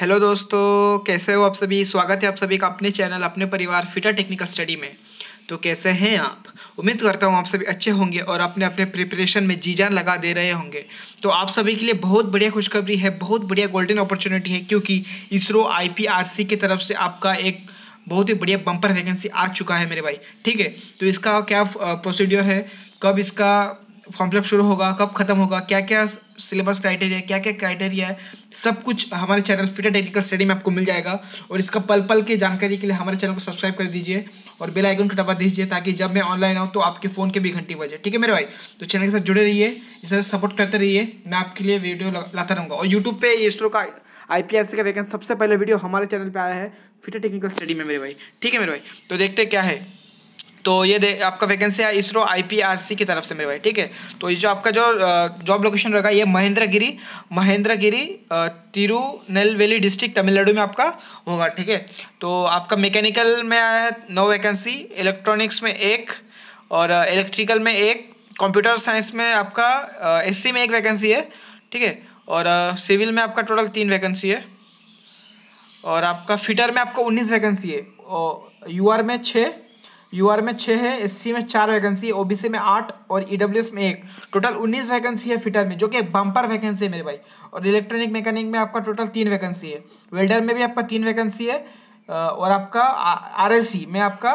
hello दोस्तों कैसे हो आप सभी स्वागत है आप सभी का अपने चैनल अपने परिवार फिटा टेक्निकल स्टडी में तो कैसे हैं आप उम्मीद करता हूँ आप सभी अच्छे होंगे और अपने अपने प्रिपरेशन में जी जान लगा दे रहे होंगे तो आप सभी के लिए बहुत बढ़िया खुशखबरी है बहुत बढ़िया गोल्डन अपॉर्चुनिटी है क्योंकि इसरो आई की तरफ से आपका एक बहुत ही बढ़िया बम्पर वैकेंसी आ चुका है मेरे भाई ठीक है तो इसका क्या प्रोसीड्योर है कब इसका फॉर्म फिलअप शुरू होगा कब खत्म होगा क्या क्या सिलेबस क्राइटेरिया क्या क्या क्राइटेरिया है सब कुछ हमारे चैनल फिटर टेक्निकल स्टडी में आपको मिल जाएगा और इसका पल पल की जानकारी के लिए हमारे चैनल को सब्सक्राइब कर दीजिए और बेल आइकन को दबा दीजिए ताकि जब मैं ऑनलाइन आऊँ तो आपके फ़ोन के भी घंटी बजे ठीक है मेरे भाई तो चैनल के साथ जुड़े रहिए इस सपोर्ट करते रहिए मैं आपके लिए वीडियो लाता रहूँगा और यूट्यूब पर इसरो का आई पी एस का वैकेंसी सबसे पहले वीडियो हमारे चैनल पर आया है फिटर टेक्निकल स्टडी में मेरे भाई ठीक है मेरे भाई तो देखते क्या है तो ये दे आपका वैकेंसी है इसरो आईपीआरसी की तरफ से मेरे भाई ठीक है तो ये जो आपका जो जॉब लोकेशन रहेगा ये महेंद्रगिरी महेंद्रगिरी तिरुनेलवेली डिस्ट्रिक्ट तमिलनाडु में आपका होगा ठीक है तो आपका मैकेनिकल में आया है नौ वैकेंसी इलेक्ट्रॉनिक्स में एक और इलेक्ट्रिकल में एक कंप्यूटर साइंस में आपका एस में एक वैकेंसी है ठीक है और सिविल में आपका टोटल तीन वैकेंसी है और आपका फिटर में आपका उन्नीस वैकेंसी है और यूआर में छः यूआर में छः है एससी में चार वैकेंसी ओबीसी में आठ और ईडब्ल्यूएस e में एक टोटल उन्नीस वैकेंसी है फिटर में जो कि बम्पर वैकेंसी है मेरे भाई और इलेक्ट्रॉनिक मैकेनिक में आपका टोटल तीन वैकेंसी है वेल्डर में भी आपका तीन वैकेंसी है और आपका आर में आपका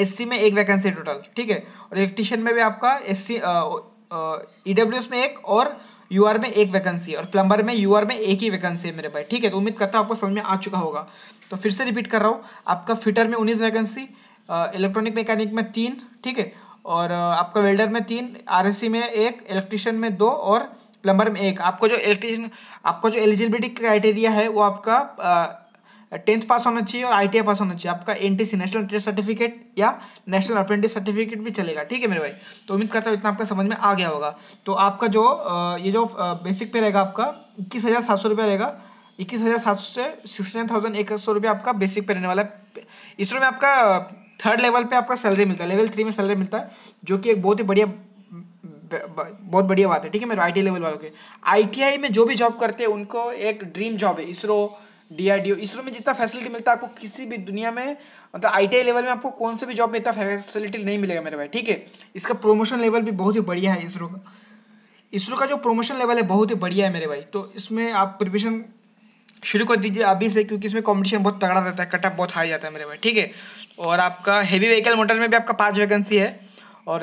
एस में एक वैकेंसी है टोटल ठीक है और इलेक्ट्रीशियन में भी आपका एस सी e में एक और यू आर में एक वैकेंसी है और प्लम्बर में यू आर में एक ही वैकेंसी है मेरे भाई ठीक है तो उम्मीद करता हूँ आपको समझ में आ चुका होगा तो फिर से रिपीट कर रहा हूँ आपका फिटर में उन्नीस वैकेंसी इलेक्ट्रॉनिक मैकेनिक में तीन ठीक है और आपका वेल्डर में तीन आरएससी में एक इलेक्ट्रिशियन में दो और प्लम्बर में एक आपको जो इलेक्ट्रिशियन आपको जो एलिजिबिलिटी क्राइटेरिया है वो आपका टेंथ पास होना चाहिए और आई पास होना चाहिए आपका एन नेशनल इंटरेस्ट सर्टिफिकेट या नेशनल अप्रेंटिस सर्टिफिकेट भी चलेगा ठीक है मेरे भाई तो उम्मीद करता हूँ इतना आपका समझ में आ गया होगा तो आपका जो ये जो बेसिक पे रहेगा आपका इक्कीस हज़ार सात सौ रुपया रहेगा इक्कीस हज़ार सात सौ से सिक्सटी नाइन थाउजेंड एक सौ रुपया आपका बेसिक पे रहने वाला है इसरो में आपका थर्ड लेवल पे आपका सैलरी मिलता है लेवल थ्री में सैलरी मिलता है जो कि एक बहुत ही बढ़िया बहुत बढ़िया बात है ठीक है मेरे आई लेवल वालों के आई में जो भी जॉब करते हैं उनको एक ड्रीम जॉब है ISRO D R D O ISRO में जितना फैसिलिटी मिलता है आपको किसी भी दुनिया में मतलब आई टी लेवल में आपको कौन से भी जॉब में इतना फैसिलिटी नहीं मिलेगा मेरे भाई ठीक है इसका प्रोमोशन लेवल भी बहुत ही बढ़िया है इसरो का इसरो का जो प्रोमोशन लेवल है बहुत ही बढ़िया है मेरे भाई तो इसमें आप प्रिपरेशन शुरू कर दीजिए अभी से क्योंकि इसमें कॉम्पिटिशन बहुत तगड़ा रहता है कटअप बहुत हाई जाता है मेरे भाई ठीक है और आपका हैवी व्हीकल मोटर में भी आपका पाँच वैकेंसी है और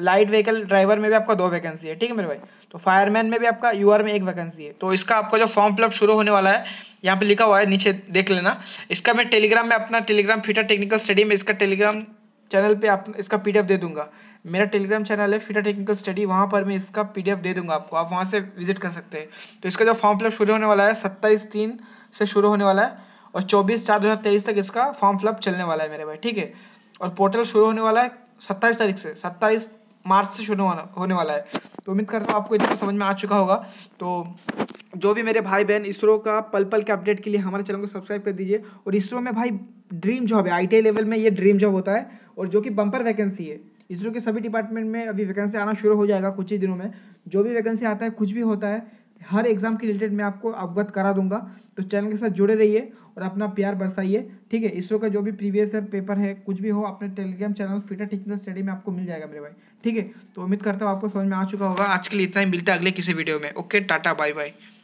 लाइट व्हीकल ड्राइवर में भी आपका दो वैकेंसी है ठीक है मेरे भाई तो फायरमैन में भी आपका यू में एक वैकेंसी है तो इसका आपका जो फॉर्म फिलअप शुरू होने वाला है यहाँ पे लिखा हुआ है नीचे देख लेना इसका मैं टेलीग्राम में अपना टेलीग्राम फीटर टेक्निकल स्टडी में इसका टेलीग्राम चैनल पे आप इसका पीडीएफ दे दूंगा मेरा टेलीग्राम चैनल है फिटा टेक्निकल स्टडी वहाँ पर मैं इसका पीडीएफ दे दूंगा आपको आप वहाँ से विजिट कर सकते हैं तो इसका जो फॉर्म फिलअप शुरू होने वाला है सत्ताईस तीन से शुरू होने वाला है और चौबीस चार दो हज़ार तेईस तक इसका फॉर्म फिलअप चलने वाला है मेरे भाई ठीक है और पोर्टल शुरू होने वाला है सत्ताईस तारीख से सत्ताईस मार्च से शुरू होने वाला है तो उम्मीद करता हूँ आपको इतना समझ में आ चुका होगा तो जो भी मेरे भाई बहन इसरो का पल पल के अपडेट के लिए हमारे चैनल को सब्सक्राइब कर दीजिए और इसरो में भाई ड्रीम जॉब है आई लेवल में ये ड्रीम जॉब होता है और जो कि बम्पर वैकेंसी है इसरो के सभी डिपार्टमेंट में अभी वैकेंसी आना शुरू हो जाएगा कुछ ही दिनों में जो भी वैकेंसी आता है कुछ भी होता है हर एग्ज़ाम के रिलेटेड मैं आपको अवगत करा दूंगा तो चैनल के साथ जुड़े रहिए और अपना प्यार बरसाइए ठीक है इसरो का जो भी प्रीवियस है पेपर है कुछ भी हो अपने Telegram channel fitter technical study में आपको मिल जाएगा मेरे भाई ठीक है तो उम्मीद करता हूँ आपको समझ में आ चुका होगा आज के लिए इतना ही मिलता है अगले किसी वीडियो में ओके टाटा बाय बाय